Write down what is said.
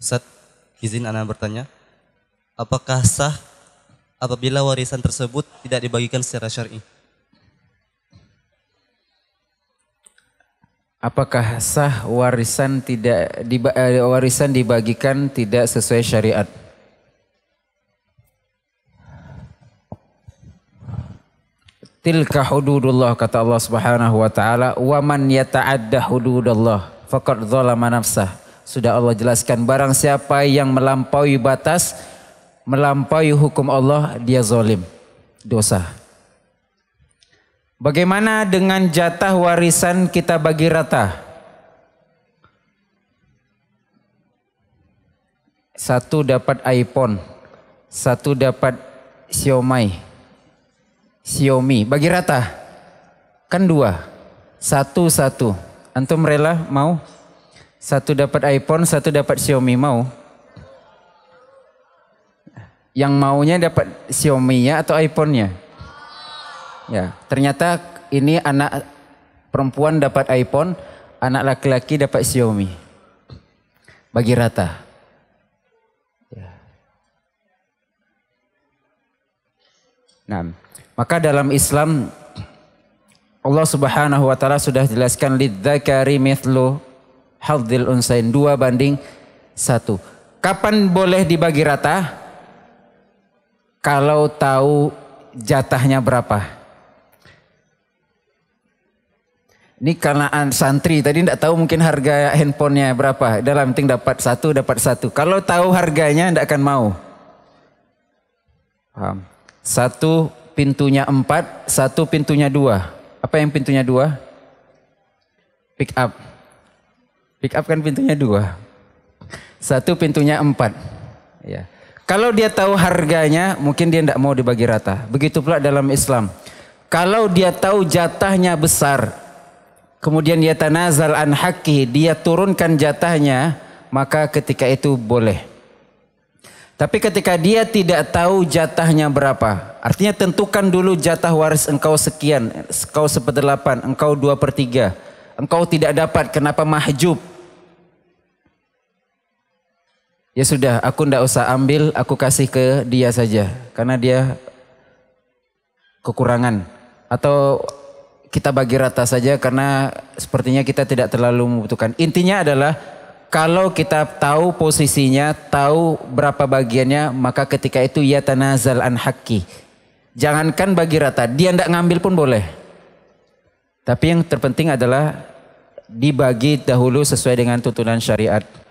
Ustaz, izin anak bertanya, apakah sah apabila warisan tersebut tidak dibagikan secara syar'i? Apakah sah warisan tidak eh, warisan dibagikan tidak sesuai syariat? Tilka hududullah kata Allah Subhanahu wa taala, "Wa man yata'adda hududallah faqad zalama nafsah." Sudah Allah jelaskan barang siapa yang melampaui batas, melampaui hukum Allah, dia zalim, dosa. Bagaimana dengan jatah warisan kita bagi rata? Satu dapat iPhone, satu dapat Xiaomi. Xiaomi bagi rata. Kan dua. Satu-satu. Antum rela mau? Satu dapat iPhone, satu dapat Xiaomi mau. Yang maunya dapat Xiaomi-nya atau iPhone-nya? Ya, ternyata ini anak perempuan dapat iPhone, anak laki-laki dapat Xiaomi. Bagi rata. Nah, maka dalam Islam Allah Subhanahu wa taala sudah jelaskan lidzakari mithlu hadzil unsain dua banding satu. Kapan boleh dibagi rata? Kalau tahu jatahnya berapa. Ini karena santri tadi tidak tahu mungkin harga handphonenya berapa. Dalam penting dapat satu, dapat satu. Kalau tahu harganya tidak akan mau. Paham? Satu pintunya empat, satu pintunya dua. Apa yang pintunya dua? Pick up. Pick up kan pintunya dua. Satu pintunya empat. Ya. Kalau dia tahu harganya, mungkin dia tidak mau dibagi rata. Begitu pula dalam Islam. Kalau dia tahu jatahnya besar, kemudian dia tanazal an haki, dia turunkan jatahnya, maka ketika itu boleh. Tapi ketika dia tidak tahu jatahnya berapa, artinya tentukan dulu jatah waris engkau sekian, engkau seperdelapan, engkau dua per tiga, engkau tidak dapat, kenapa mahjub? Ya sudah, aku ndak usah ambil, aku kasih ke dia saja karena dia kekurangan atau kita bagi rata saja karena sepertinya kita tidak terlalu membutuhkan. Intinya adalah kalau kita tahu posisinya, tahu berapa bagiannya, maka ketika itu ya tanazal an haqqi. Jangankan bagi rata, dia ndak ngambil pun boleh. Tapi yang terpenting adalah dibagi dahulu sesuai dengan tuntunan syariat.